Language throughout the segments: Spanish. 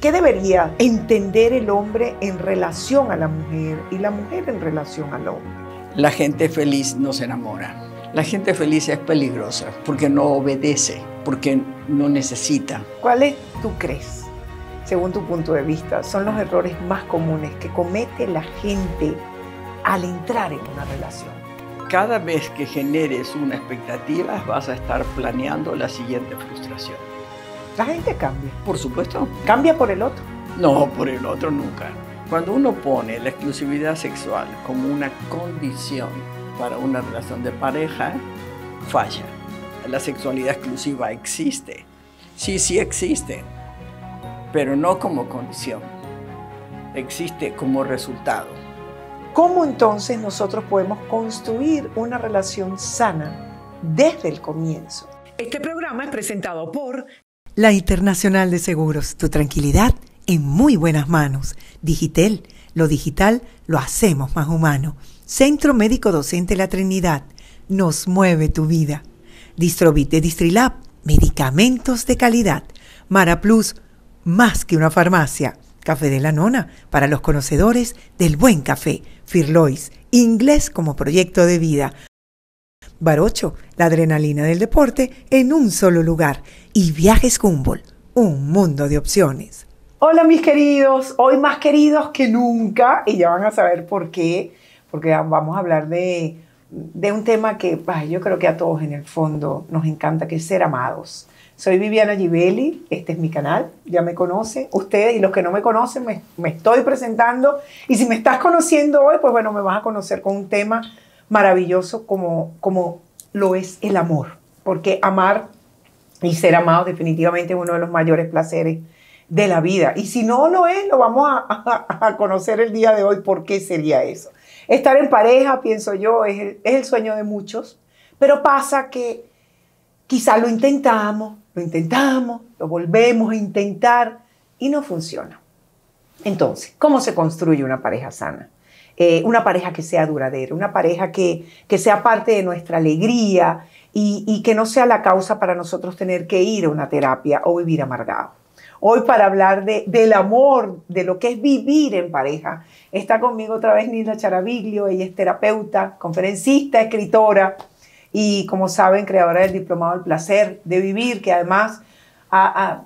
¿Qué debería entender el hombre en relación a la mujer y la mujer en relación al hombre? La gente feliz no se enamora. La gente feliz es peligrosa porque no obedece, porque no necesita. ¿Cuáles tú crees, según tu punto de vista, son los errores más comunes que comete la gente al entrar en una relación? Cada vez que generes una expectativa vas a estar planeando la siguiente frustración. La gente cambia. Por supuesto. ¿Cambia por el otro? No, por el otro nunca. Cuando uno pone la exclusividad sexual como una condición para una relación de pareja, falla. La sexualidad exclusiva existe. Sí, sí existe, pero no como condición. Existe como resultado. ¿Cómo entonces nosotros podemos construir una relación sana desde el comienzo? Este programa es presentado por la Internacional de Seguros, tu tranquilidad en muy buenas manos. Digitel, lo digital lo hacemos más humano. Centro Médico Docente La Trinidad, nos mueve tu vida. Distrobit de Distrilab, medicamentos de calidad. Mara Plus, más que una farmacia. Café de la Nona, para los conocedores del buen café. Firlois, inglés como proyecto de vida. Barocho, la adrenalina del deporte en un solo lugar. Y Viajes Humboldt, un mundo de opciones. Hola mis queridos, hoy más queridos que nunca, y ya van a saber por qué, porque vamos a hablar de, un tema que yo creo que a todos en el fondo nos encanta, que es ser amados. Soy Viviana Givelli, este es mi canal, ya me conocen. Ustedes y los que no me conocen, me, me, estoy presentando. Y si me estás conociendo hoy, pues bueno, me vas a conocer con un tema maravilloso como, como lo es el amor, porque amar y ser amado definitivamente es uno de los mayores placeres de la vida. Y si no lo es, lo vamos a, conocer el día de hoy, por qué sería eso. Estar en pareja, pienso yo, es el, es el sueño de muchos, pero pasa que quizá lo intentamos, lo intentamos, lo volvemos a intentar y no funciona. Entonces, ¿cómo se construye una pareja sana? Eh, una pareja que sea duradera, una pareja que, sea parte de nuestra alegría y, que no sea la causa para nosotros tener que ir a una terapia o vivir amargado. Hoy para hablar de, del amor, de lo que es vivir en pareja, está conmigo otra vez Nina Charaviglio, ella es terapeuta, conferencista, escritora y como saben, creadora del Diplomado del Placer de Vivir, que además ha,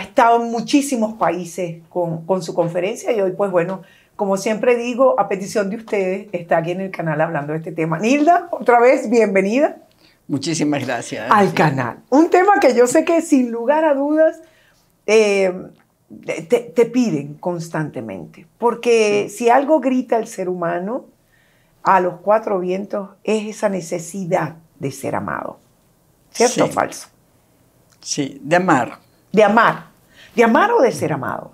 estado en muchísimos países con su conferencia y hoy pues bueno, como siempre digo, a petición de ustedes, está aquí en el canal hablando de este tema. Nilda, otra vez, bienvenida. Muchísimas gracias. Al canal. Un tema que yo sé que sin lugar a dudas eh, te, piden constantemente, porque si algo grita el ser humano a los cuatro vientos es esa necesidad de ser amado. ¿Cierto o falso? Sí, de amar. De amar. De amar o de ser amado.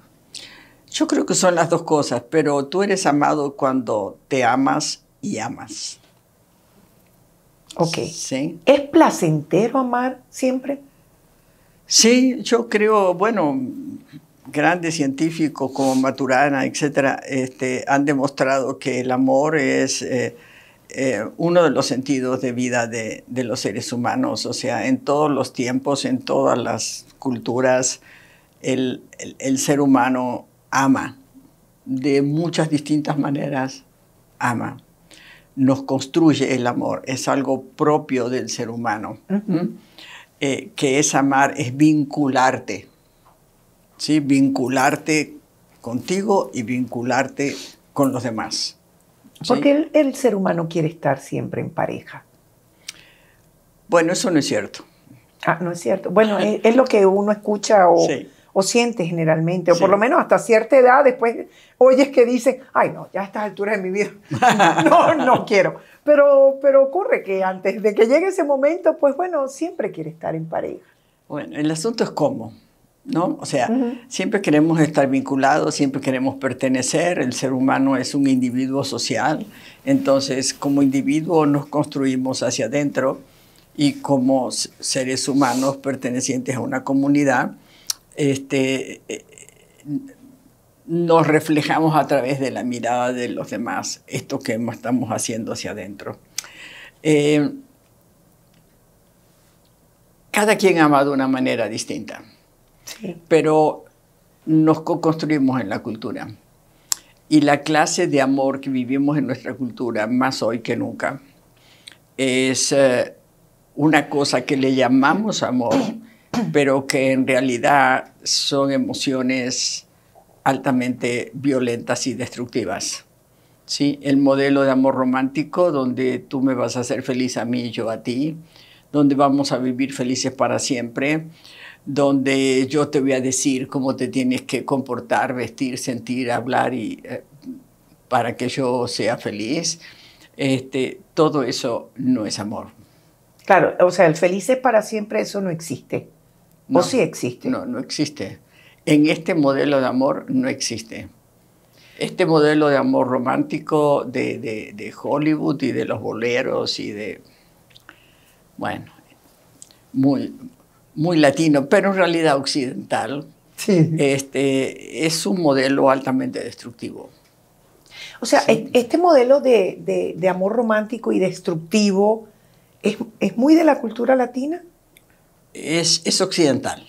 Yo creo que son las dos cosas, pero tú eres amado cuando te amas y amas. Ok. ¿Sí? ¿Es placentero amar siempre? Sí, yo creo, bueno, grandes científicos como Maturana, etcétera, este, han demostrado que el amor es eh, eh, uno de los sentidos de vida de, los seres humanos. O sea, en todos los tiempos, en todas las culturas, el ser humano ama, de muchas distintas maneras ama, nos construye el amor, es algo propio del ser humano, eh, que es amar, es vincularte, ¿sí? vincularte contigo y vincularte con los demás. Porque el, ser humano quiere estar siempre en pareja. Bueno, eso no es cierto. Ah, no es cierto. Bueno, es, lo que uno escucha o, o siente generalmente, o por lo menos hasta cierta edad, después oyes que dicen, ay no, ya a estas alturas de mi vida, no, no quiero. Pero, pero ocurre que antes de que llegue ese momento, pues bueno, siempre quiere estar en pareja. Bueno, el asunto es cómo. ¿No? O sea, siempre queremos estar vinculados, siempre queremos pertenecer, el ser humano es un individuo social, entonces como individuo nos construimos hacia adentro y como seres humanos pertenecientes a una comunidad, este, eh, nos reflejamos a través de la mirada de los demás, esto que estamos haciendo hacia adentro. Eh, cada quien ama de una manera distinta, pero nos construimos en la cultura. Y la clase de amor que vivimos en nuestra cultura, más hoy que nunca, es eh, una cosa que le llamamos amor pero que en realidad son emociones altamente violentas y destructivas. ¿sí? El modelo de amor romántico, donde tú me vas a hacer feliz a mí y yo a ti, donde vamos a vivir felices para siempre, donde yo te voy a decir cómo te tienes que comportar, vestir, sentir, hablar y, eh, para que yo sea feliz. Este, todo eso no es amor. Claro, o sea, el felices para siempre, eso no existe. No, sí existe? No, no existe. En este modelo de amor no existe. Este modelo de amor romántico de, Hollywood y de los boleros y de... Bueno, muy, muy latino, pero en realidad occidental, este, es un modelo altamente destructivo. O sea, este modelo de, amor romántico y destructivo es, es muy de la cultura latina es, es occidental.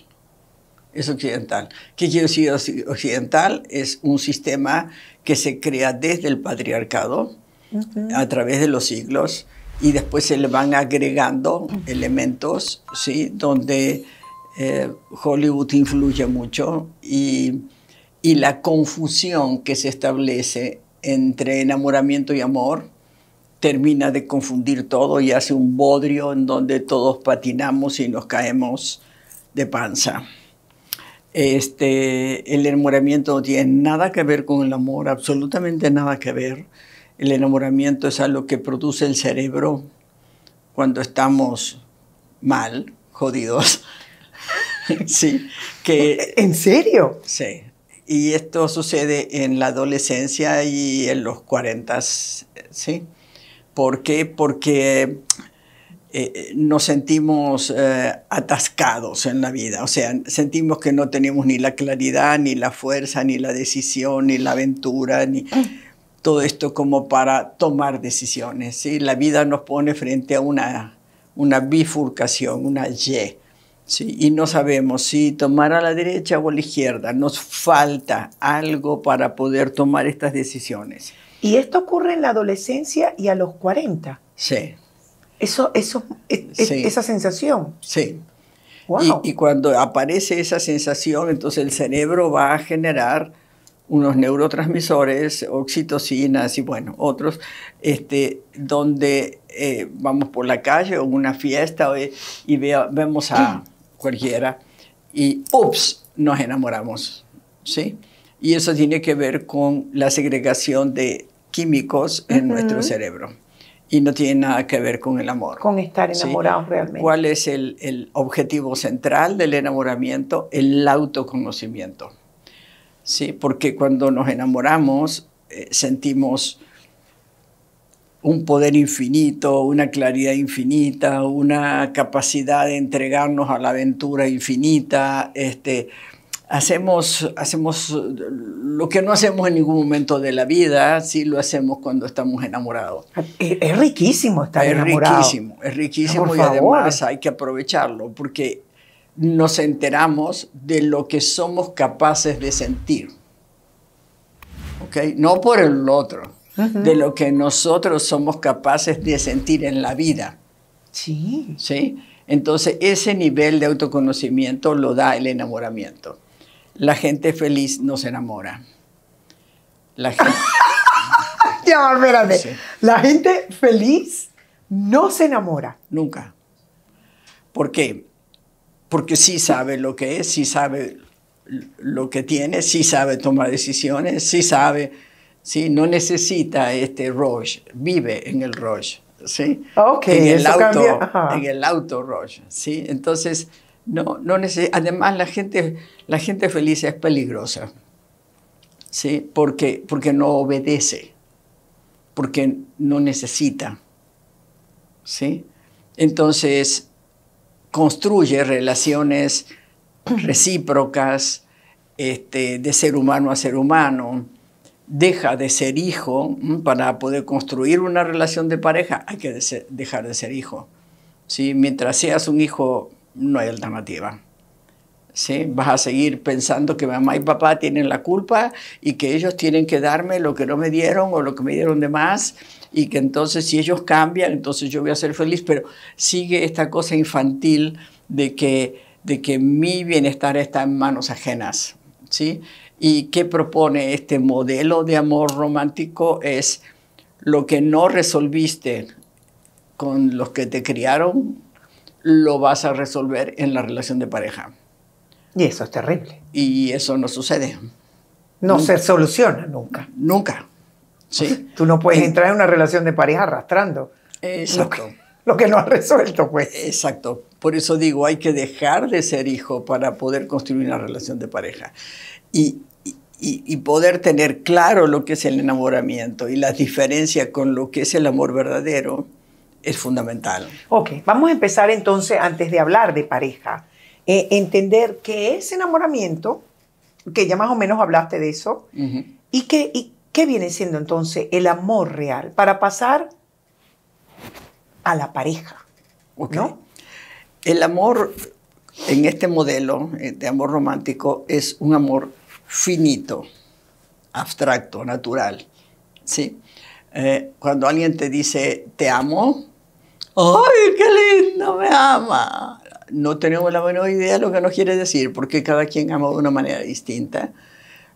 Es occidental. ¿Qué quiere decir occidental? Es un sistema que se crea desde el patriarcado a través de los siglos y después se le van agregando elementos, ¿sí? Donde eh, Hollywood influye mucho y la confusión que se establece entre enamoramiento y amor, termina de confundir todo y hace un bodrio en donde todos patinamos y nos caemos de panza. Este, el enamoramiento no tiene nada que ver con el amor, absolutamente nada que ver. El enamoramiento es algo que produce el cerebro cuando estamos mal, jodidos. sí, que, ¿En serio? Sí. Y esto sucede en la adolescencia y en los 40, ¿sí? ¿Por qué? Porque eh, nos sentimos eh, atascados en la vida, o sea, sentimos que no tenemos ni la claridad, ni la fuerza, ni la decisión, ni la aventura, ni todo esto como para tomar decisiones. La vida nos pone frente a una, bifurcación, una Y. y no sabemos si tomar a la derecha o a la izquierda. Nos falta algo para poder tomar estas decisiones. Y esto ocurre en la adolescencia y a los 40. Sí. Eso, eso, esa sensación. Sí. Y, cuando aparece esa sensación, entonces el cerebro va a generar unos neurotransmisores, oxitocinas y bueno, otros, este, donde eh, vamos por la calle o una fiesta eh, y vemos a cualquiera y ¡ups! nos enamoramos, ¿sí? Y eso tiene que ver con la segregación de químicos en nuestro cerebro y no tiene nada que ver con el amor. Con estar enamorados realmente. ¿Cuál es el, objetivo central del enamoramiento? El autoconocimiento. ¿sí? Porque cuando nos enamoramos eh, sentimos un poder infinito, una claridad infinita, una capacidad de entregarnos a la aventura infinita, este, hacemos, hacemos lo que no hacemos en ningún momento de la vida, sí lo hacemos cuando estamos enamorados. Ah, es, riquísimo estar es Riquísimo, es riquísimo y además hay que aprovecharlo porque nos enteramos de lo que somos capaces de sentir. ¿Okay? No por el otro, de lo que nosotros somos capaces de sentir en la vida. Sí. ¿Sí? Entonces, ese nivel de autoconocimiento lo da el enamoramiento la gente feliz no se enamora. La gente... ya, espérate. La gente feliz no se enamora. Nunca. ¿Por qué? Porque sí sabe lo que es, sí sabe lo que tiene, sí sabe tomar decisiones, sí sabe, sí, no necesita este rush, vive en el rush, ¿sí? Ok, en el auto, en el auto rush, ¿sí? Entonces, no, no Además, la gente, la gente feliz es peligrosa, ¿sí? porque, porque no obedece, porque no necesita. ¿sí? Entonces, construye relaciones recíprocas este, de ser humano a ser humano, deja de ser hijo para poder construir una relación de pareja, hay que dejar de ser hijo. ¿sí? Mientras seas un hijo no hay alternativa. ¿Sí? Vas a seguir pensando que mamá y papá tienen la culpa y que ellos tienen que darme lo que no me dieron o lo que me dieron de más y que entonces si ellos cambian, entonces yo voy a ser feliz, pero sigue esta cosa infantil de que, de que mi bienestar está en manos ajenas. ¿sí? ¿Y qué propone este modelo de amor romántico? Es lo que no resolviste con los que te criaron, lo vas a resolver en la relación de pareja. Y eso es terrible. Y eso no sucede. No se soluciona nunca. Nunca. Sí. tú no puedes entrar en una relación de pareja arrastrando Lo, que, no has resuelto, pues. Exacto. Por eso digo, hay que dejar de ser hijo para poder construir una relación de pareja. Y, y poder tener claro lo que es el enamoramiento y la diferencia con lo que es el amor verdadero es fundamental. Ok, vamos a empezar entonces, antes de hablar de pareja, eh, entender qué es enamoramiento, que ya más o menos hablaste de eso, y, qué, y qué viene siendo entonces el amor real para pasar a la pareja. El amor en este modelo eh, de amor romántico es un amor finito, abstracto, natural. ¿sí? Eh, cuando alguien te dice te amo, ¡ay, qué lindo, me ama! No tenemos la buena idea de lo que nos quiere decir, porque cada quien ama de una manera distinta,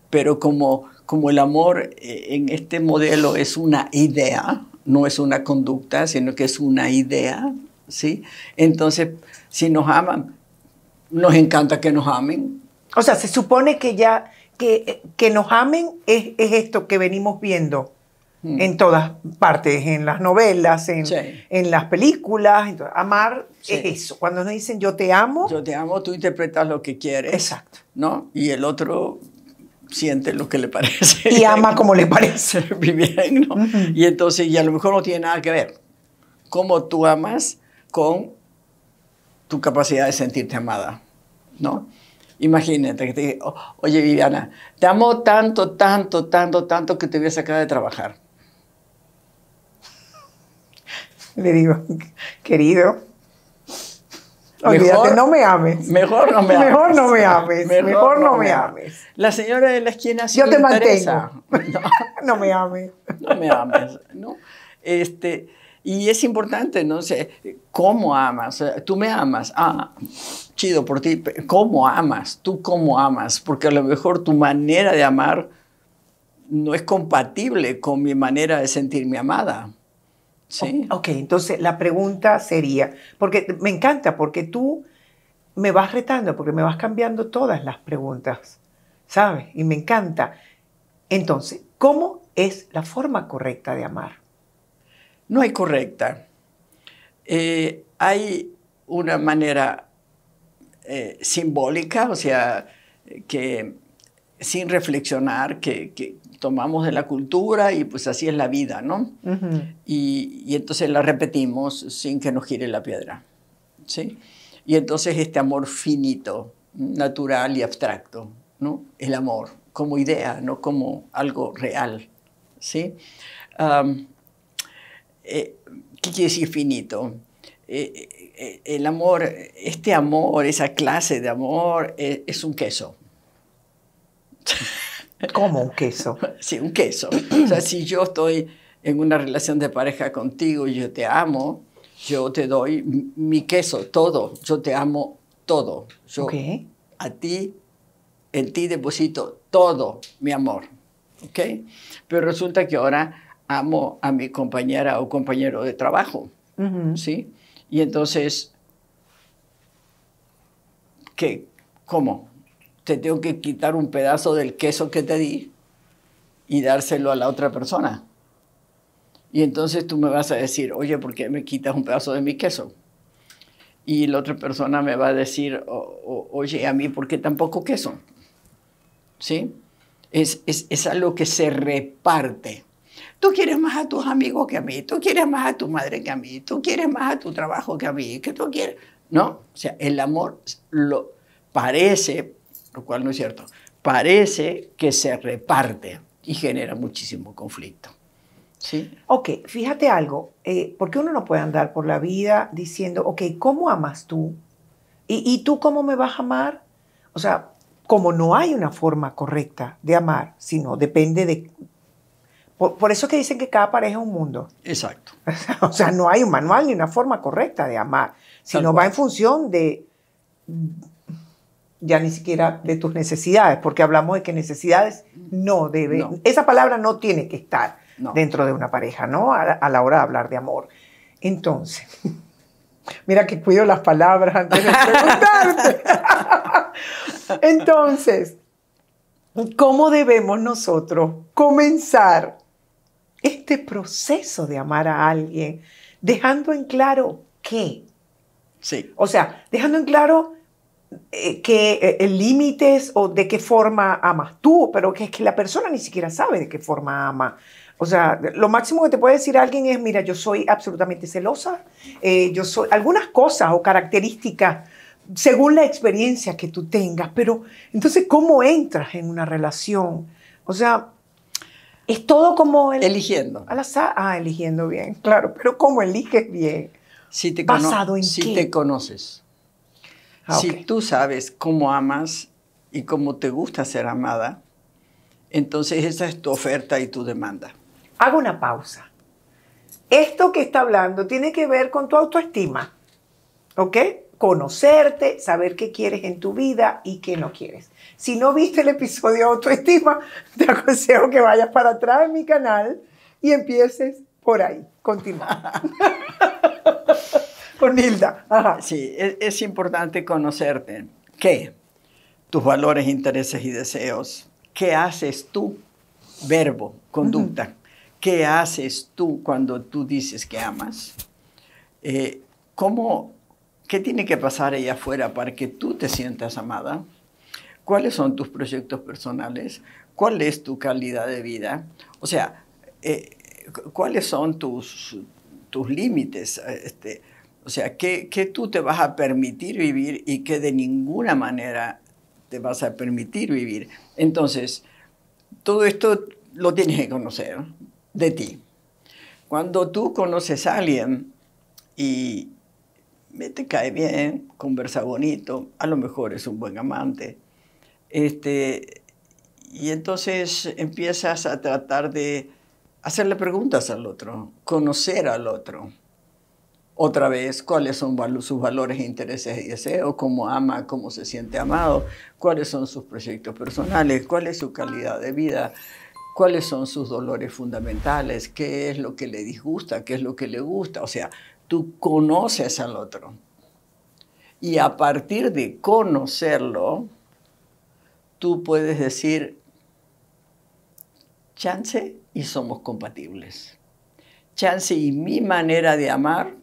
pero como, como el amor eh, en este modelo es una idea, no es una conducta, sino que es una idea, ¿sí? Entonces, si nos aman, nos encanta que nos amen. O sea, se supone que ya que, que nos amen es, es esto que venimos viendo Mm. en todas partes, en las novelas, en, en las películas. Entonces, amar es eso. Cuando nos dicen yo te amo. Yo te amo, tú interpretas lo que quieres. Exacto. ¿No? Y el otro siente lo que le parece. Y ama como le parece. Bien, ¿no? Y entonces, y a lo mejor no tiene nada que ver cómo tú amas con tu capacidad de sentirte amada, ¿no? Imagínate que te diga, oye Viviana, te amo tanto, tanto, tanto, tanto que te voy a sacar de trabajar. Le digo, querido, Olvídate, no me ames. Mejor no me ames. Mejor no me ames. La señora de la esquina Yo te mantengo. No. me ames. No me ames. ¿no? Este, y es importante, no sé, ¿cómo amas? Tú me amas. Ah, chido por ti. ¿Cómo amas? ¿Tú cómo amas? Porque a lo mejor tu manera de amar no es compatible con mi manera de sentirme amada ok, entonces la pregunta sería, porque me encanta, porque tú me vas retando, porque me vas cambiando todas las preguntas, ¿sabes? Y me encanta. Entonces, ¿cómo es la forma correcta de amar? No hay correcta. Eh, hay una manera eh, simbólica, o sea, que sin reflexionar, que, tomamos de la cultura y pues así es la vida, ¿no? y, entonces la repetimos sin que nos gire la piedra, ¿sí? Y entonces este amor finito, natural y abstracto, ¿no? El amor como idea, no como algo real, ¿sí? Eh, ¿Qué quiere decir finito? Eh, eh, el amor, este amor, esa clase de amor es un queso. como un queso? Sí, un queso. o sea, si yo estoy en una relación de pareja contigo y yo te amo, yo te doy mi queso, todo. Yo te amo todo. Yo a ti, en ti deposito todo mi amor. ¿Ok? Pero resulta que ahora amo a mi compañera o compañero de trabajo. ¿Sí? Y entonces, ¿qué? ¿Cómo? te tengo que quitar un pedazo del queso que te di y dárselo a la otra persona. Y entonces tú me vas a decir, oye, ¿por qué me quitas un pedazo de mi queso? Y la otra persona me va a decir, oye, a mí, ¿por qué tampoco queso? ¿Sí? Es, es, es algo que se reparte. Tú quieres más a tus amigos que a mí, tú quieres más a tu madre que a mí, tú quieres más a tu trabajo que a mí, que tú quieres. No, o sea, el amor lo parece lo cual no es cierto, parece que se reparte y genera muchísimo conflicto. ¿Sí? Ok, fíjate algo, eh, porque uno no puede andar por la vida diciendo, ok, ¿cómo amas tú? ¿Y, tú cómo me vas a amar? O sea, como no hay una forma correcta de amar, sino depende de... Por, eso que dicen que cada pareja es un mundo. Exacto. o sea, no hay un manual ni una forma correcta de amar, sino va en función de ya ni siquiera de tus necesidades, porque hablamos de que necesidades no deben, esa palabra no tiene que estar dentro de una pareja, ¿no? A, a, la hora de hablar de amor. Entonces, mira que cuido las palabras antes de preguntarte. Entonces, ¿cómo debemos nosotros comenzar este proceso de amar a alguien? Dejando en claro qué. Sí. O sea, dejando en claro eh, que eh, eh, límites o de qué forma amas tú, pero que es que la persona ni siquiera sabe de qué forma ama. O sea, lo máximo que te puede decir alguien es, mira, yo soy absolutamente celosa, yo soy algunas cosas o características según la experiencia que tú tengas, pero entonces, ¿cómo entras en una relación? O sea, es todo como... El, eligiendo. ah, eligiendo bien, claro, pero ¿cómo eliges bien? Si te, ¿Basado si te conoces. Ah, si tú sabes cómo amas y cómo te gusta ser amada, entonces esa es tu oferta y tu demanda. Hago una pausa. Esto que está hablando tiene que ver con tu autoestima, ¿ok? Conocerte, saber qué quieres en tu vida y qué no quieres. Si no viste el episodio de autoestima, te aconsejo que vayas para atrás en mi canal y empieces por ahí. Continúa. con Hilda. Sí, es, importante conocerte. ¿Qué? Tus valores, intereses y deseos. ¿Qué haces tú? Verbo, conducta. ¿Qué haces tú cuando tú dices que amas? Eh, ¿Cómo ¿Qué tiene que pasar allá afuera para que tú te sientas amada? ¿Cuáles son tus proyectos personales? ¿Cuál es tu calidad de vida? O sea, eh, ¿cuáles son tus, tus límites? Este, o sea, ¿qué, tú te vas a permitir vivir y qué de ninguna manera te vas a permitir vivir? Entonces, todo esto lo tienes que conocer de ti. Cuando tú conoces a alguien y te cae bien, conversa bonito, a lo mejor es un buen amante, este, y entonces empiezas a tratar de hacerle preguntas al otro, conocer al otro otra vez cuáles son sus valores, e intereses y deseos, cómo ama, cómo se siente amado, cuáles son sus proyectos personales, cuál es su calidad de vida, cuáles son sus dolores fundamentales, qué es lo que le disgusta, qué es lo que le gusta. O sea, tú conoces al otro. Y a partir de conocerlo, tú puedes decir, chance y somos compatibles. Chance y mi manera de amar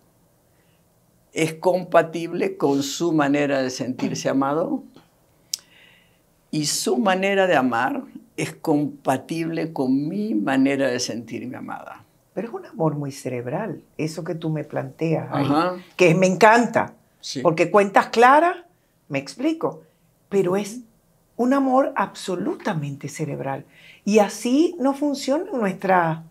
es compatible con su manera de sentirse amado y su manera de amar es compatible con mi manera de sentirme amada. Pero es un amor muy cerebral, eso que tú me planteas, ahí, que me encanta, porque cuentas claras, me explico, pero es un amor absolutamente cerebral. Y así no funciona nuestra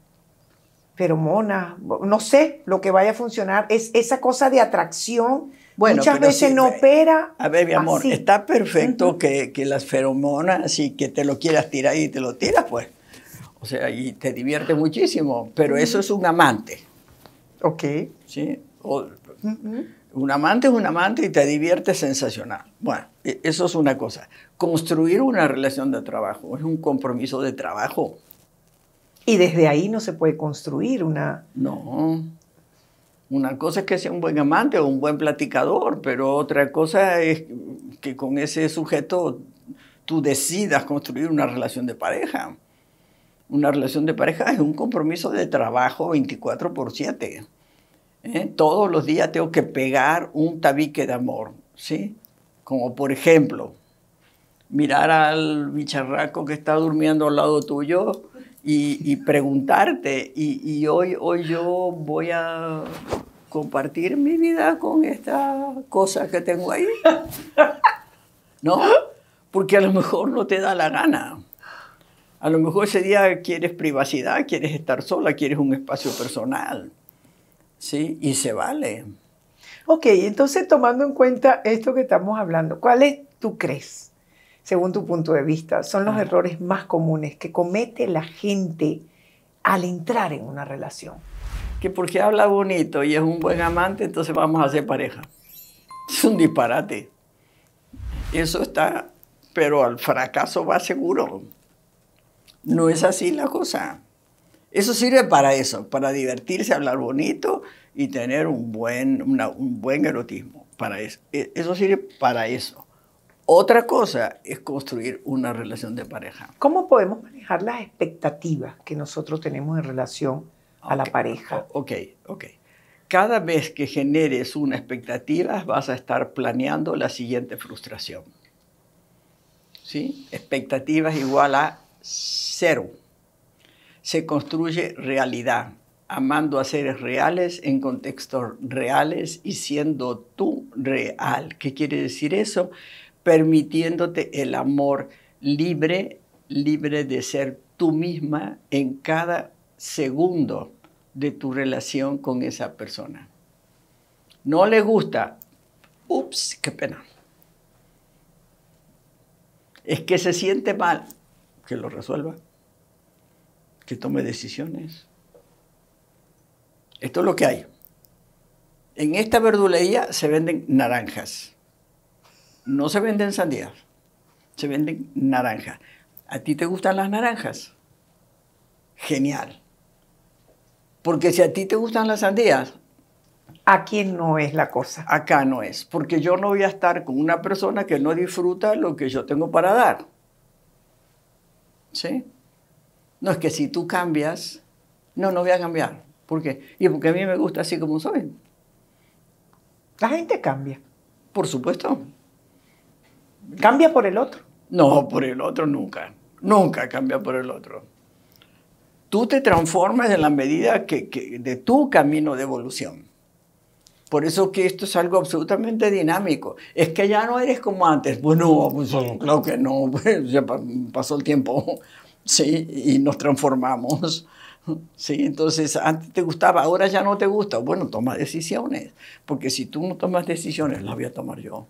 feromonas, no sé, lo que vaya a funcionar, es esa cosa de atracción. Muchas veces no eh, opera. A ver, mi amor, está perfecto que, que, las feromonas y que te lo quieras tirar y te lo tiras, pues. O sea, y te divierte muchísimo, pero eso es un amante. Ok. Sí. Un amante es un amante y te divierte sensacional. Bueno, e, eso es una cosa. Construir una relación de trabajo es un compromiso de trabajo. Y desde ahí no se puede construir una... No. Una cosa es que sea un buen amante o un buen platicador, pero otra cosa es que con ese sujeto tú decidas construir una relación de pareja. Una relación de pareja es un compromiso de trabajo 24 por 7. ¿eh? Todos los días tengo que pegar un tabique de amor, ¿sí? Como por ejemplo, mirar al bicharraco que está durmiendo al lado tuyo y, preguntarte. Y, hoy, hoy yo voy a compartir mi vida con esta cosa que tengo ahí. ¿No? Porque a lo mejor no te da la gana. A lo mejor ese día quieres privacidad, quieres estar sola, quieres un espacio personal. ¿Sí? Y se vale. Ok, entonces tomando en cuenta esto que estamos hablando, ¿cuál es tu crees según tu punto de vista, son los errores más comunes que comete la gente al entrar en una relación? Que porque habla bonito y es un buen pues. amante, entonces vamos a ser pareja. Es un disparate. Eso está, pero al fracaso va seguro. No es así la cosa. Eso sirve para eso, para divertirse, hablar bonito y tener un buen, un buen erotismo. Para eso. E, eso sirve para eso. Otra cosa es construir una relación de pareja. ¿Cómo podemos manejar las expectativas que nosotros tenemos en relación a la pareja? Ok, ok. Cada vez que generes una expectativa vas a estar planeando la siguiente frustración. ¿Sí? Expectativas igual a cero. Se construye realidad, amando a seres reales en contextos reales y siendo tú real. ¿Qué quiere decir eso? permitiéndote el amor libre, libre de ser tú misma en cada segundo de tu relación con esa persona. No le gusta. Ups, qué pena. Es que se siente mal. Que lo resuelva. Que tome decisiones. Esto es lo que hay. En esta verdulería se venden naranjas no se venden sandías, se venden naranjas. ¿A ti te gustan las naranjas? Genial. Porque si a ti te gustan las sandías... Aquí no es la cosa. Acá no es, porque yo no voy a estar con una persona que no disfruta lo que yo tengo para dar. ¿Sí? No es que si tú cambias, no, no voy a cambiar. ¿Por qué? Y porque a mí me gusta así como soy. La gente cambia. Por supuesto. ¿Cambia por el otro? No, por el otro nunca. Nunca cambia por el otro. Tú te transformas en la medida que, de tu camino de evolución. Por eso que esto es algo absolutamente dinámico. Es que ya no eres como antes. Bueno, claro pues, que no, pues, ya pasó el tiempo, ¿sí? Y nos transformamos, ¿sí? Entonces, antes te gustaba, ahora ya no te gusta. Bueno, toma decisiones, porque si tú no tomas decisiones, las voy a tomar yo.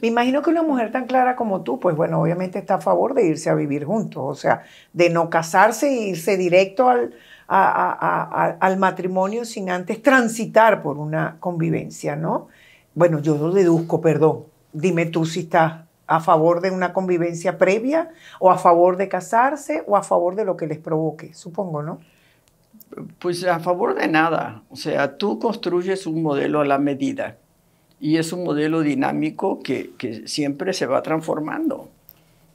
Me imagino que una mujer tan clara como tú, pues bueno, obviamente está a favor de irse a vivir juntos, o sea, de no casarse e irse directo al, al matrimonio sin antes transitar por una convivencia, ¿no? Bueno, yo lo deduzco, perdón. Dime tú si estás a favor de una convivencia previa o a favor de casarse o a favor de lo que les provoque, supongo, ¿no? Pues a favor de nada. O sea, tú construyes un modelo a la medida y es un modelo dinámico que, siempre se va transformando.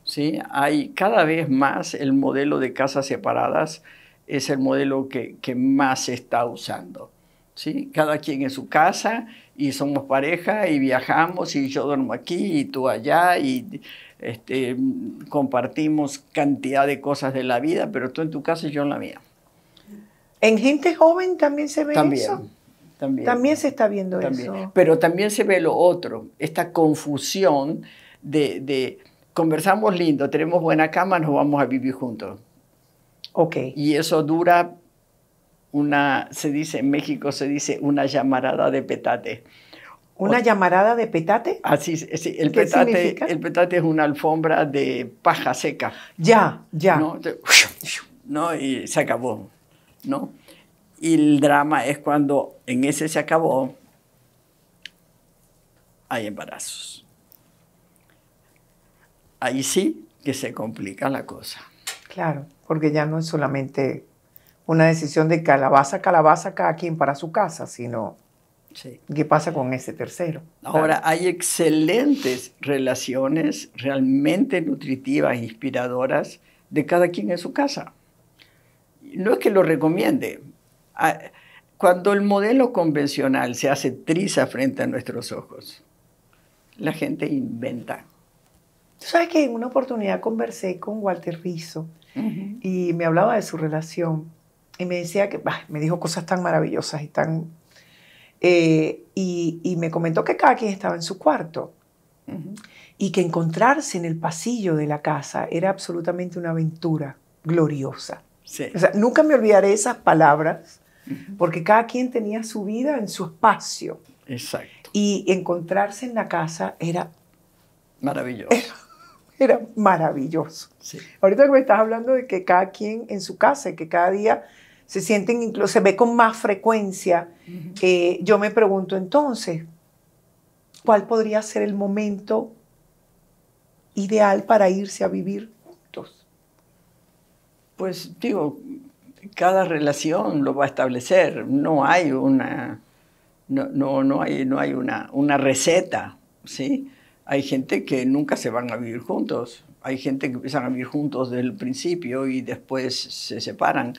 ¿sí? Hay cada vez más el modelo de casas separadas, es el modelo que, más se está usando. ¿sí? Cada quien en su casa y somos pareja y viajamos y yo duermo aquí y tú allá y este, compartimos cantidad de cosas de la vida, pero tú en tu casa y yo en la mía. ¿En gente joven también se ve eso? También, se está viendo eso. Pero también se ve lo otro, esta confusión de, conversamos lindo, tenemos buena cama, nos vamos a vivir juntos. Ok. Y eso dura una, se dice en México, se dice una llamarada de petate. ¿Una llamarada de petate? Así, el, petate, el petate es una alfombra de paja seca. Ya, ya. ¿no? Y se acabó, ¿no? Y el drama es cuando en ese se acabó, hay embarazos. Ahí sí que se complica la cosa. Claro, porque ya no es solamente una decisión de calabaza, calabaza, cada quien para su casa, sino qué pasa con ese tercero. Ahora, hay excelentes relaciones realmente nutritivas, inspiradoras, de cada quien en su casa. No es que lo recomiende, Ah, cuando el modelo convencional se hace triza frente a nuestros ojos, la gente inventa. Tú sabes que en una oportunidad conversé con Walter Rizzo y me hablaba de su relación y me decía que me dijo cosas tan maravillosas y tan... Eh, y, me comentó que cada quien estaba en su cuarto y que encontrarse en el pasillo de la casa era absolutamente una aventura gloriosa. O sea, nunca me olvidaré esas palabras porque cada quien tenía su vida en su espacio. Exacto. Y encontrarse en la casa era... Maravilloso. Era, maravilloso. Ahorita que me estás hablando de que cada quien en su casa, que cada día se sienten, incluso se ve con más frecuencia, eh, yo me pregunto entonces, ¿cuál podría ser el momento ideal para irse a vivir juntos? Pues digo, cada relación lo va a establecer. No hay una, no, no, hay, no hay una, una receta, ¿sí? Hay gente que nunca se van a vivir juntos. Hay gente que empiezan a vivir juntos desde el principio y después se separan.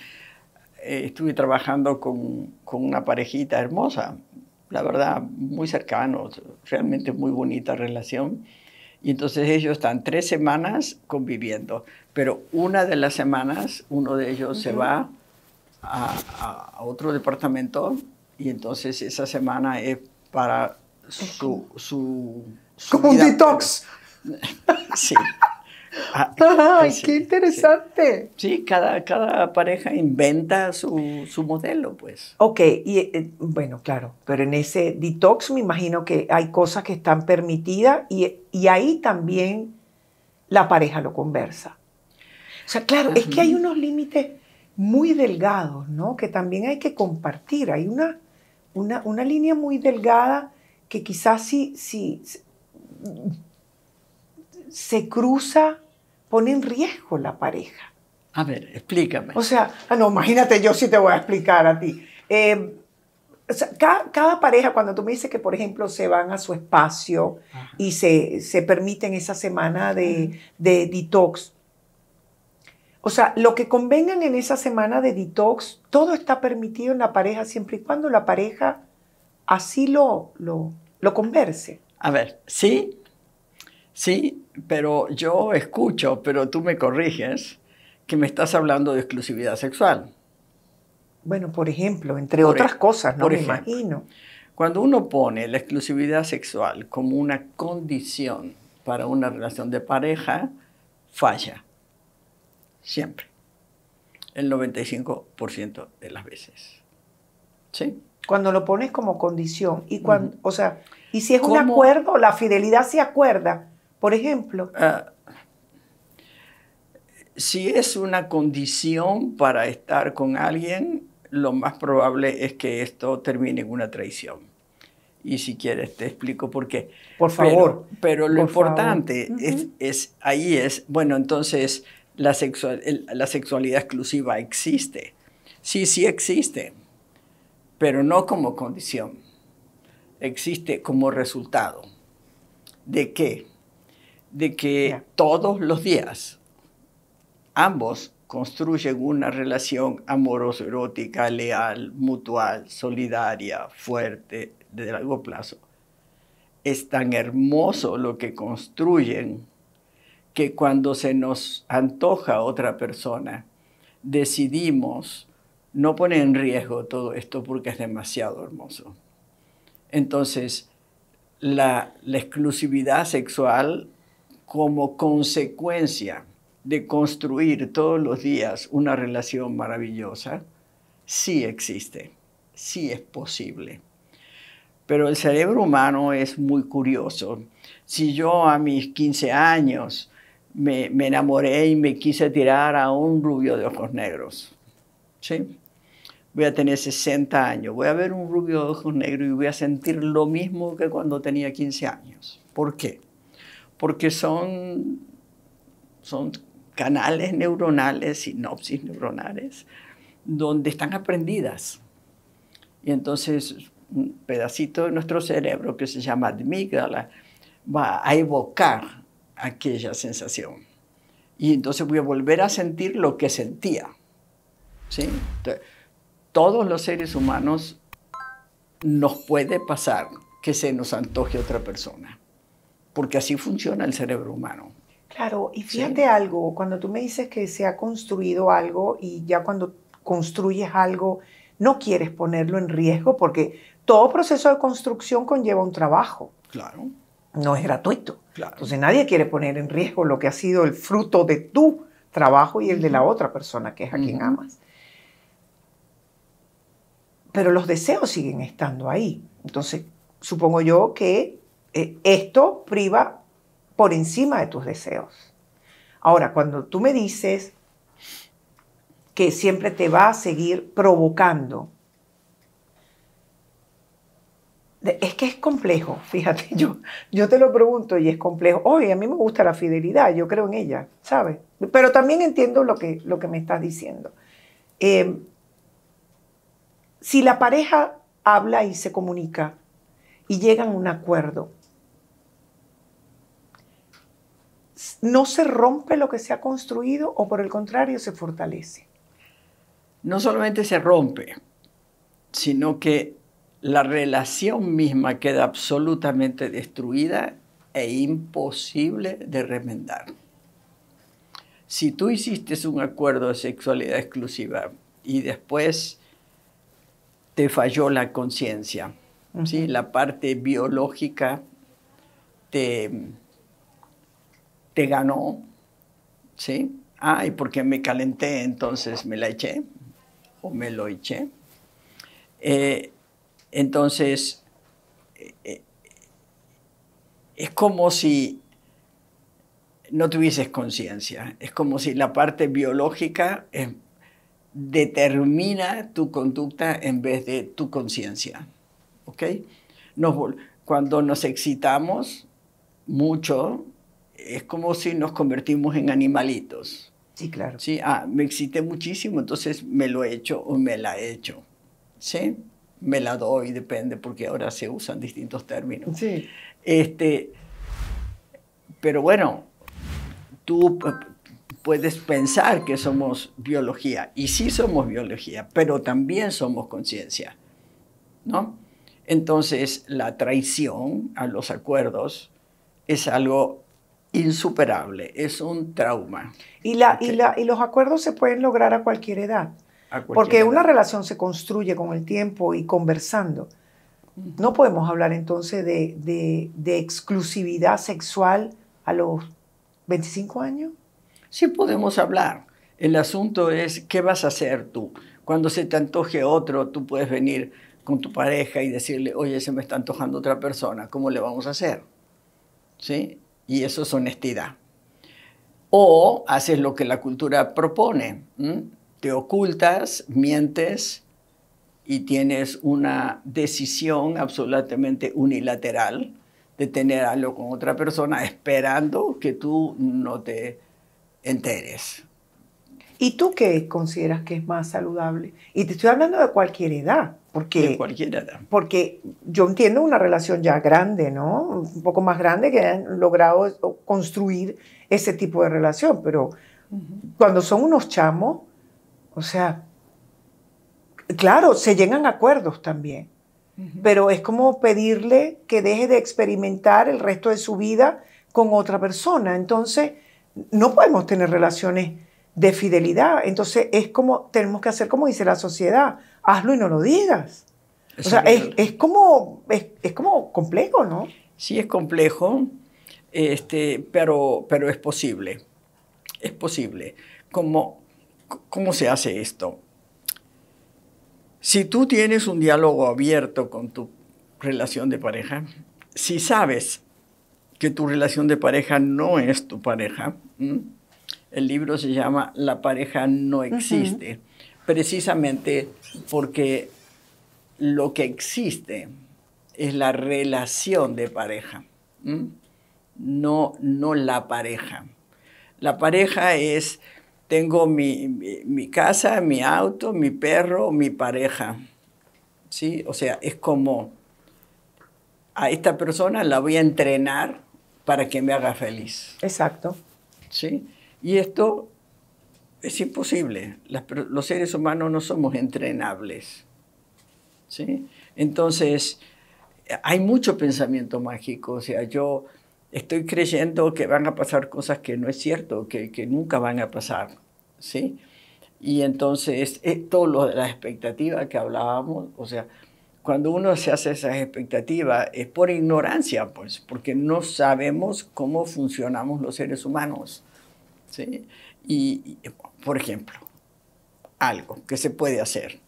Eh, estuve trabajando con, una parejita hermosa, la verdad, muy cercanos, realmente muy bonita relación. Y entonces ellos están tres semanas conviviendo, pero una de las semanas uno de ellos se va a, otro departamento y entonces esa semana es para su... su, Como un detox. sí. Ah, ¡Ay, qué interesante! Sí, cada, cada, pareja inventa su, su, modelo, pues. Ok, y eh, bueno, claro, pero en ese detox me imagino que hay cosas que están permitidas y, y ahí también la pareja lo conversa. O sea, claro, es que hay unos límites muy delgados, ¿no? que también hay que compartir. Hay una, una, una línea muy delgada que quizás si, se cruza pone en riesgo la pareja. A ver, explícame. O sea, ah, no, imagínate, yo sí te voy a explicar a ti. Eh, cada, pareja, cuando tú me dices que, por ejemplo, se van a su espacio y se, se, permiten esa semana de, de detox, o sea, lo que convengan en esa semana de detox, todo está permitido en la pareja siempre y cuando la pareja así lo, lo, converse. A ver, sí, sí, pero yo escucho, pero tú me corriges que me estás hablando de exclusividad sexual. Bueno, por ejemplo, entre otras cosas, ¿no? me imagino. Cuando uno pone la exclusividad sexual como una condición para una relación de pareja, falla siempre, el 95% de las veces. ¿Sí? Cuando lo pones como condición y cuando, o sea, y si es un acuerdo, la fidelidad se acuerda, por ejemplo. Ah, si es una condición para estar con alguien, lo más probable es que esto termine en una traición. Y si quieres te explico por qué. Por favor. Pero, pero lo importante es, es, ahí es, bueno, entonces la, sexual, la sexualidad exclusiva existe. Sí, sí existe, pero no como condición. Existe como resultado. ¿De qué? De que todos los días ambos construyen una relación amorosa, erótica leal, mutual, solidaria, fuerte, de largo plazo. Es tan hermoso lo que construyen que cuando se nos antoja otra persona, decidimos no poner en riesgo todo esto porque es demasiado hermoso. Entonces, la exclusividad sexual como consecuencia de construir todos los días una relación maravillosa, sí existe, sí es posible. Pero el cerebro humano es muy curioso. Si yo a mis 15 años me, enamoré y me quise tirar a un rubio de ojos negros. ¿Sí? Voy a tener 60 años, voy a ver un rubio de ojos negros y voy a sentir lo mismo que cuando tenía 15 años. ¿Por qué? Porque son, son canales neuronales, sinopsis neuronales, donde están aprendidas. Y entonces un pedacito de nuestro cerebro que se llama amígdala va a evocar aquella sensación. Y entonces voy a volver a sentir lo que sentía. ¿sí? todos los seres humanos nos puede pasar que se nos antoje otra persona, porque así funciona el cerebro humano. Claro, y fíjate algo, cuando tú me dices que se ha construido algo y ya cuando construyes algo no quieres ponerlo en riesgo porque todo proceso de construcción conlleva un trabajo. Claro. No es gratuito. Entonces nadie quiere poner en riesgo lo que ha sido el fruto de tu trabajo y el de la otra persona que es a quien amas. Pero los deseos siguen estando ahí. Entonces, supongo yo que eh, esto priva por encima de tus deseos. Ahora, cuando tú me dices que siempre te va a seguir provocando es que es complejo, fíjate, yo, yo te lo pregunto y es complejo. Oye, a mí me gusta la fidelidad, yo creo en ella, ¿sabes? Pero también entiendo lo que, lo que me estás diciendo. Eh, si la pareja habla y se comunica y llegan a un acuerdo, ¿no se rompe lo que se ha construido o por el contrario se fortalece? No solamente se rompe, sino que la relación misma queda absolutamente destruida e imposible de remendar. Si tú hiciste un acuerdo de sexualidad exclusiva y después te falló la conciencia, la parte biológica te, ganó, ¿sí? Ay, ah, porque me calenté, entonces me la eché o me lo eché. Eh, entonces, eh, eh, es como si no tuvieses conciencia, es como si la parte biológica em, determina tu conducta en vez de tu conciencia. ¿Ok? cuando nos excitamos mucho, es como si nos convertimos en animalitos. Sí, claro. Sí, ah, me excité muchísimo, entonces me lo he hecho o me la he hecho. ¿Sí? me la doy, depende, porque ahora se usan distintos términos. Sí. Este, pero bueno, tú puedes pensar que somos biología, y sí somos biología, pero también somos conciencia, ¿no? Entonces, la traición a los acuerdos es algo insuperable, es un trauma. y, y los acuerdos se pueden lograr a cualquier edad? Porque una relación se construye con el tiempo y conversando. No podemos hablar entonces de, exclusividad sexual a los 25 años. Sí podemos hablar. El asunto es qué vas a hacer tú. Cuando se te antoje otro, tú puedes venir con tu pareja y decirle, oye, se me está antojando otra persona, ¿cómo le vamos a hacer? ¿Sí? Y eso es honestidad. O haces lo que la cultura propone. ¿Mm? te ocultas, mientes y tienes una decisión absolutamente unilateral de tener algo con otra persona esperando que tú no te enteres. ¿Y tú qué consideras que es más saludable? Y te estoy hablando de cualquier edad. Porque, de cualquier edad. Porque yo entiendo una relación ya grande, ¿no? Un poco más grande que han logrado construir ese tipo de relación, pero cuando son unos chamos, o sea, claro, se llegan acuerdos también, pero es como pedirle que deje de experimentar el resto de su vida con otra persona. Entonces, no podemos tener relaciones de fidelidad. Entonces, es como, tenemos que hacer como dice la sociedad, hazlo y no lo digas. O sea, es, como, es, como complejo, ¿no? Sí, es complejo, este, pero, pero es posible. Es posible. Como ¿Cómo se hace esto? Si tú tienes un diálogo abierto con tu relación de pareja, si sabes que tu relación de pareja no es tu pareja, el libro se llama La pareja no existe, precisamente porque lo que existe es la relación de pareja, no, no la pareja. La pareja es tengo mi, casa, mi auto, mi perro, mi pareja. ¿Sí? O sea, es como a esta persona la voy a entrenar para que me haga feliz. Exacto. ¿Sí? Y esto es imposible. los seres humanos no somos entrenables. ¿Sí? Entonces, hay mucho pensamiento mágico. O sea, yo estoy creyendo que van a pasar cosas que no es cierto, que, que nunca van a pasar, ¿sí? Y entonces, es eh, todo lo de las expectativas que hablábamos, o sea, cuando uno se hace esas expectativas es por ignorancia, pues, porque no sabemos cómo funcionamos los seres humanos, ¿sí? Y, por ejemplo, algo que se puede hacer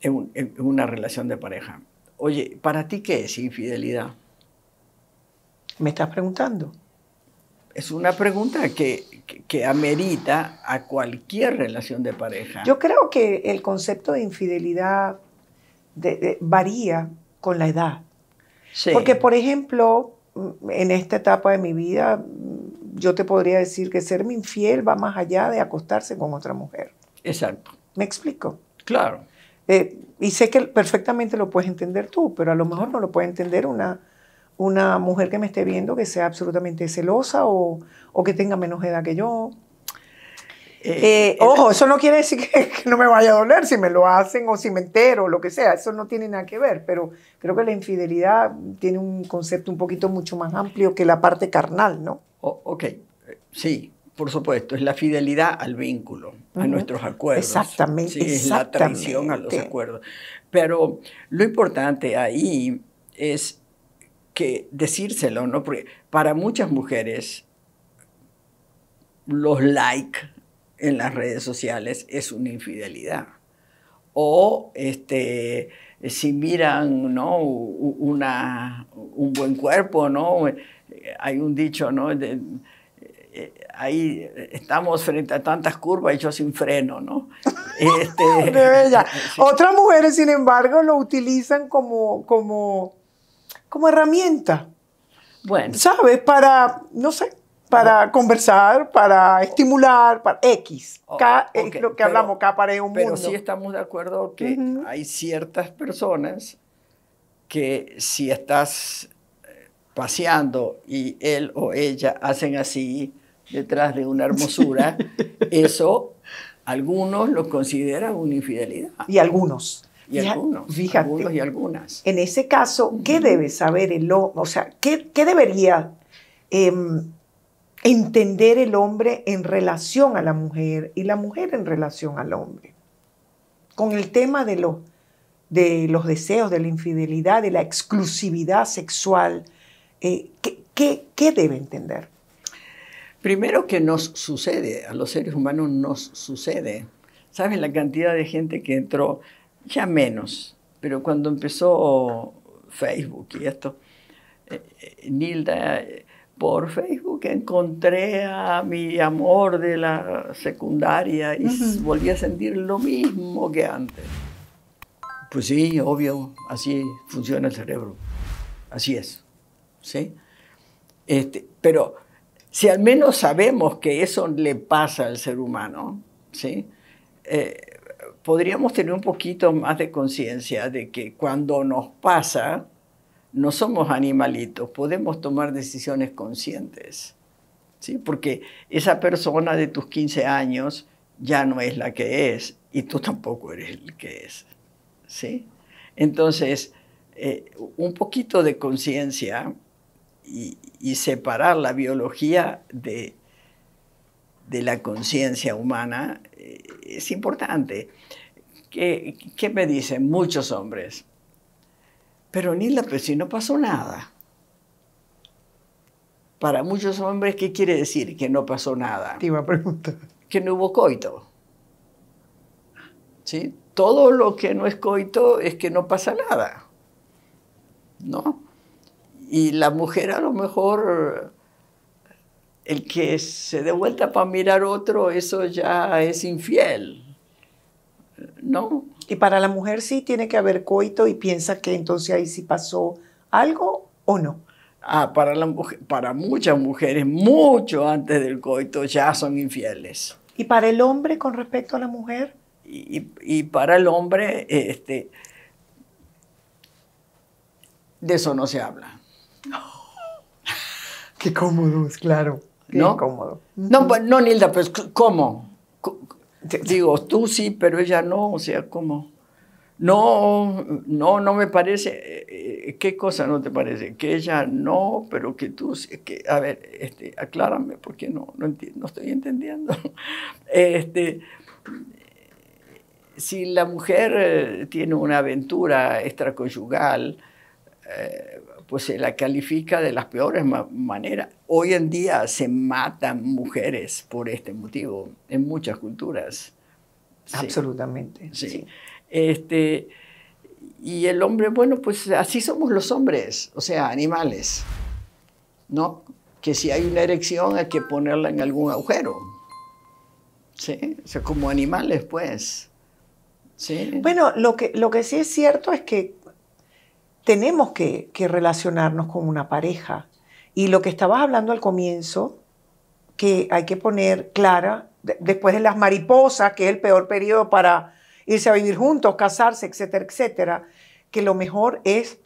en una relación de pareja. Oye, ¿para ti qué es infidelidad? ¿Me estás preguntando? Es una pregunta que, amerita a cualquier relación de pareja. Yo creo que el concepto de infidelidad varía con la edad. Porque, por ejemplo, en esta etapa de mi vida, yo te podría decir que serme infiel va más allá de acostarse con otra mujer. Exacto. ¿Me explico? Claro. Eh, y sé que perfectamente lo puedes entender tú, pero a lo mejor no lo puede entender una una mujer que me esté viendo que sea absolutamente celosa o, que tenga menos edad que yo. Eh, eh, eh, ojo, eso no quiere decir que, no me vaya a doler si me lo hacen o si me entero o lo que sea, eso no tiene nada que ver, pero creo que la infidelidad tiene un concepto un poquito mucho más amplio que la parte carnal, ¿no? ok, sí, por supuesto, es la fidelidad al vínculo, a nuestros acuerdos. Exactamente, sí, es la traición a los acuerdos. Pero lo importante ahí es que decírselo, ¿no? Porque para muchas mujeres los likes en las redes sociales es una infidelidad. O este, si miran ¿no? Una, un buen cuerpo, ¿no? hay un dicho, ¿no? Eh, ahí estamos frente a tantas curvas y yo sin freno, ¿no? Este, Otras mujeres, sin embargo, lo utilizan como, como como herramienta. Bueno. ¿Sabes? Para, no sé, para conversar, para estimular, para X. Oh, K es lo que hablamos, K para un pero mundo. Pero sí estamos de acuerdo que hay ciertas personas que si estás eh, paseando y él o ella hacen así detrás de una hermosura, eso algunos lo consideran una infidelidad. Y algunos. Y algunos, algunos y algunas. En ese caso, ¿qué debe saber el hombre? O sea, ¿qué, debería em, entender el hombre en relación a la mujer y la mujer en relación al hombre? Con el tema de los, de los deseos, de la infidelidad, de la exclusividad sexual, eh, ¿qué, qué debe entender? Primero que nos sucede, a los seres humanos nos sucede. ¿Saben la cantidad de gente que entró ya menos, pero cuando empezó Facebook y esto, eh, Nilda, por Facebook encontré a mi amor de la secundaria y volví a sentir lo mismo que antes. Pues sí, obvio, así funciona el cerebro. Así es. ¿Sí? Este, pero si al menos sabemos que eso le pasa al ser humano, ¿sí? Eh, podríamos tener un poquito más de conciencia de que cuando nos pasa, no somos animalitos, podemos tomar decisiones conscientes. ¿sí? Porque esa persona de tus 15 años ya no es la que es y tú tampoco eres el que es. ¿sí? Entonces, eh, un poquito de conciencia y, separar la biología de, de la conciencia humana eh, es importante. ¿Qué, me dicen muchos hombres? Pero ni pues si no pasó nada. Para muchos hombres, ¿qué quiere decir que no pasó nada? Te iba Que no hubo coito. ¿Sí? Todo lo que no es coito es que no pasa nada. ¿No? Y la mujer a lo mejor, el que se dé vuelta para mirar otro, eso ya es infiel. No. Y para la mujer sí tiene que haber coito y piensa que entonces ahí sí pasó algo o no. Ah, para, la para muchas mujeres, mucho antes del coito, ya son infieles. ¿Y para el hombre con respecto a la mujer? Y, para el hombre, este, de eso no se habla. Qué cómodo, claro. Qué ¿No? incómodo. No, pues, no, Nilda, pues, ¿cómo? digo, tú sí, pero ella no, o sea, como, no, no, no me parece, eh, ¿qué cosa no te parece? Que ella no, pero que tú, que, a ver, este, aclárame, porque no, no, no estoy entendiendo. Este, si la mujer eh, tiene una aventura extraconyugal, eh, pues se la califica de las peores maneras. Hoy en día se matan mujeres por este motivo en muchas culturas. Absolutamente. Este, y el hombre, bueno, pues así somos los hombres, o sea, animales, ¿no? Que si hay una erección hay que ponerla en algún agujero, ¿sí? O sea, como animales, pues. Bueno, lo que, lo que sí es cierto es que tenemos que, relacionarnos con una pareja. Y lo que estabas hablando al comienzo, que hay que poner clara, después de las mariposas, que es el peor periodo para irse a vivir juntos, casarse, etcétera, etcétera, que lo mejor es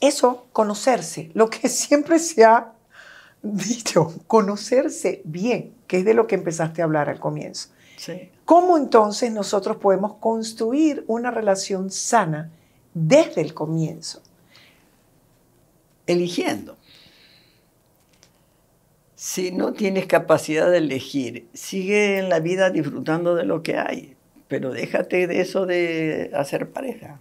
eso, conocerse, lo que siempre se ha dicho, conocerse bien, que es de lo que empezaste a hablar al comienzo. ¿Cómo entonces nosotros podemos construir una relación sana? desde el comienzo. Eligiendo. Si no tienes capacidad de elegir, sigue en la vida disfrutando de lo que hay, pero déjate de eso de hacer pareja.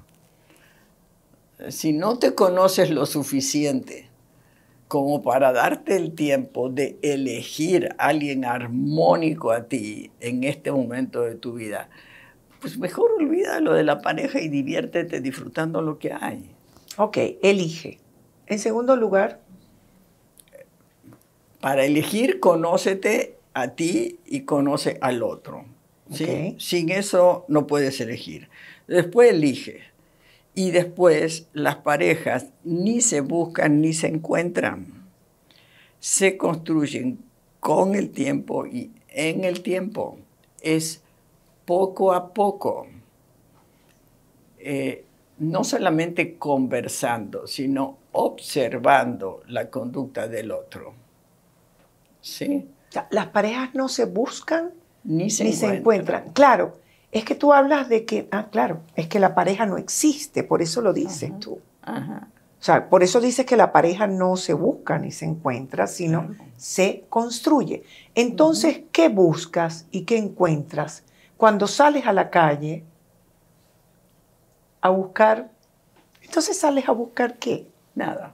Si no te conoces lo suficiente como para darte el tiempo de elegir a alguien armónico a ti en este momento de tu vida, pues mejor olvida lo de la pareja y diviértete disfrutando lo que hay. Ok, elige. En segundo lugar. Para elegir, conócete a ti y conoce al otro. ¿sí? Sin eso no puedes elegir. Después elige. Y después las parejas ni se buscan ni se encuentran. Se construyen con el tiempo y en el tiempo. Es poco a poco, eh, no solamente conversando, sino observando la conducta del otro. ¿Sí? Las parejas no se buscan ni se, encuentran. Claro, es que tú hablas de que, ah, claro, es que la pareja no existe, por eso lo dices tú. O sea, por eso dices que la pareja no se busca ni se encuentra, sino se construye. Entonces, ¿qué buscas y qué encuentras cuando sales a la calle a buscar, entonces sales a buscar qué? Nada.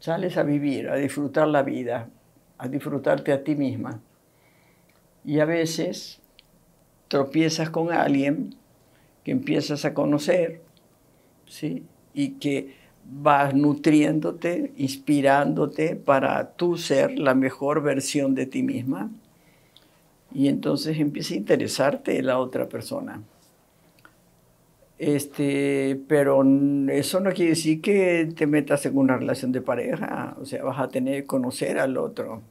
Sales a vivir, a disfrutar la vida, a disfrutarte a ti misma. Y a veces tropiezas con alguien que empiezas a conocer, ¿sí? Y que vas nutriéndote, inspirándote para tú ser la mejor versión de ti misma y entonces empieza a interesarte la otra persona. Este, pero eso no quiere decir que te metas en una relación de pareja, o sea, vas a tener que conocer al otro,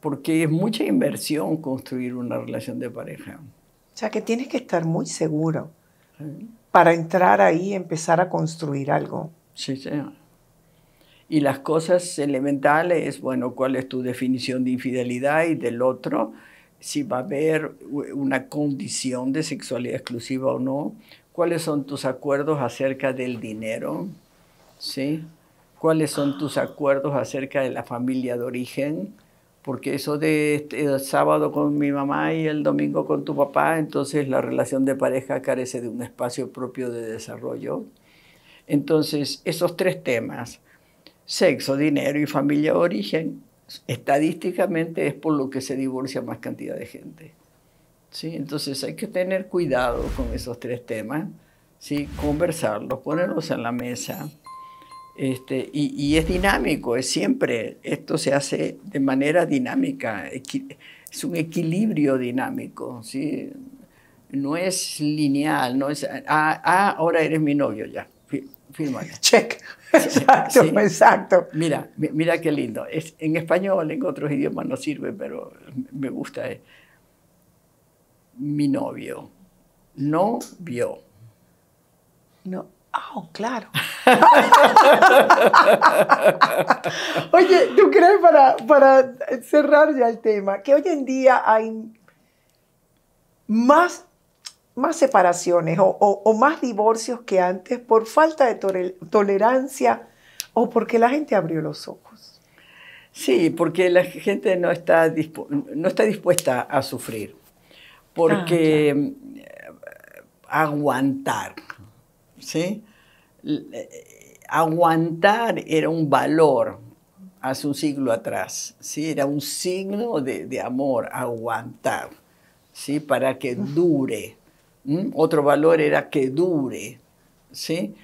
porque es mucha inversión construir una relación de pareja. O sea, que tienes que estar muy seguro para entrar ahí y empezar a construir algo. Sí, Sí y las cosas elementales, bueno, cuál es tu definición de infidelidad y del otro, si va a haber una condición de sexualidad exclusiva o no, cuáles son tus acuerdos acerca del dinero, ¿sí? ¿Cuáles son tus acuerdos acerca de la familia de origen? Porque eso de este, el sábado con mi mamá y el domingo con tu papá, entonces la relación de pareja carece de un espacio propio de desarrollo. Entonces, esos tres temas, Sexo, dinero y familia de origen, estadísticamente es por lo que se divorcia más cantidad de gente. ¿sí? Entonces hay que tener cuidado con esos tres temas, ¿sí? conversarlos, ponerlos en la mesa. Este, y, es dinámico, es siempre, esto se hace de manera dinámica, es un equilibrio dinámico, ¿sí? no es lineal, no es, ah, ah, ahora eres mi novio ya. Check. Exacto, exacto. Mira, mira qué lindo. Es, en español, en otros idiomas no sirve, pero me gusta. Eh. Mi novio. No vio. No. Ah, oh, claro. oye, ¿tú crees para, para cerrar ya el tema que hoy en día hay más más separaciones o, más divorcios que antes por falta de tolerancia o porque la gente abrió los ojos. Sí, porque la gente no está, no está dispuesta a sufrir, porque ah, eh, aguantar, ¿sí? Eh, aguantar era un valor hace un siglo atrás, ¿sí? Era un signo de, de amor, aguantar, ¿sí? Para que dure, otro valor era que dure, ¿sí?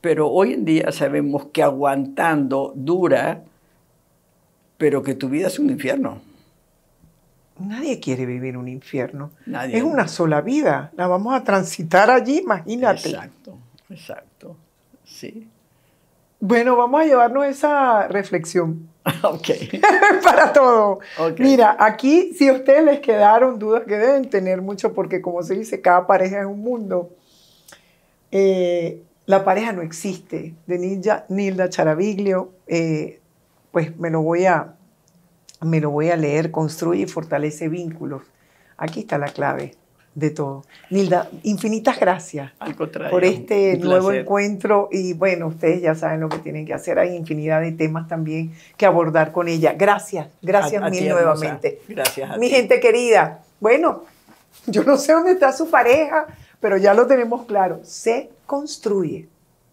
Pero hoy en día sabemos que aguantando dura, pero que tu vida es un infierno. Nadie quiere vivir un infierno. Nadie. Es una sola vida. La vamos a transitar allí, imagínate. Exacto, exacto. Sí. Bueno, vamos a llevarnos esa reflexión Ok. para todo. Mira, aquí si a ustedes les quedaron dudas que deben tener mucho, porque como se dice, cada pareja es un mundo. Eh, la pareja no existe. De Nilda, Charaviglio, eh, pues me lo voy a me lo voy a leer. Construye y fortalece vínculos. Aquí está la clave de todo. Nilda, infinitas gracias por este nuevo encuentro y bueno, ustedes ya saben lo que tienen que hacer. Hay infinidad de temas también que abordar con ella. Gracias, gracias mil nuevamente. Gracias. Mi gente querida, bueno, yo no sé dónde está su pareja, pero ya lo tenemos claro. Se construye.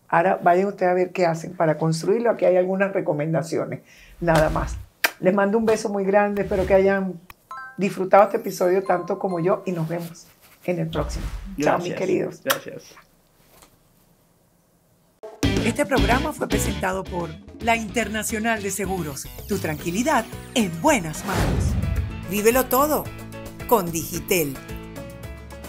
Ahora vayan ustedes a ver qué hacen para construirlo. Aquí hay algunas recomendaciones, nada más. Les mando un beso muy grande, espero que hayan Disfrutaba este episodio tanto como yo y nos vemos en el próximo. Chao, mis queridos. Gracias. Este programa fue presentado por la Internacional de Seguros. Tu tranquilidad en buenas manos. Vívelo todo con Digitel.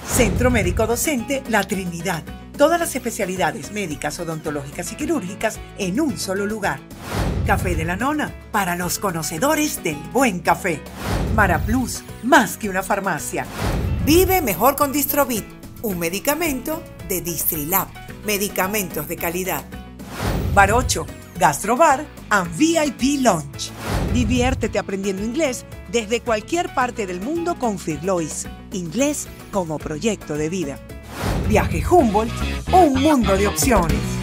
Centro Médico Docente La Trinidad. Todas las especialidades médicas, odontológicas y quirúrgicas en un solo lugar. Café de la Nona para los conocedores del buen café. Plus, más que una farmacia. Vive mejor con Distrobit, un medicamento de Distrilab. Medicamentos de calidad. Barocho, Gastrobar and VIP Lounge. Diviértete aprendiendo inglés desde cualquier parte del mundo con Firlois. Inglés como proyecto de vida. Viaje Humboldt, un mundo de opciones.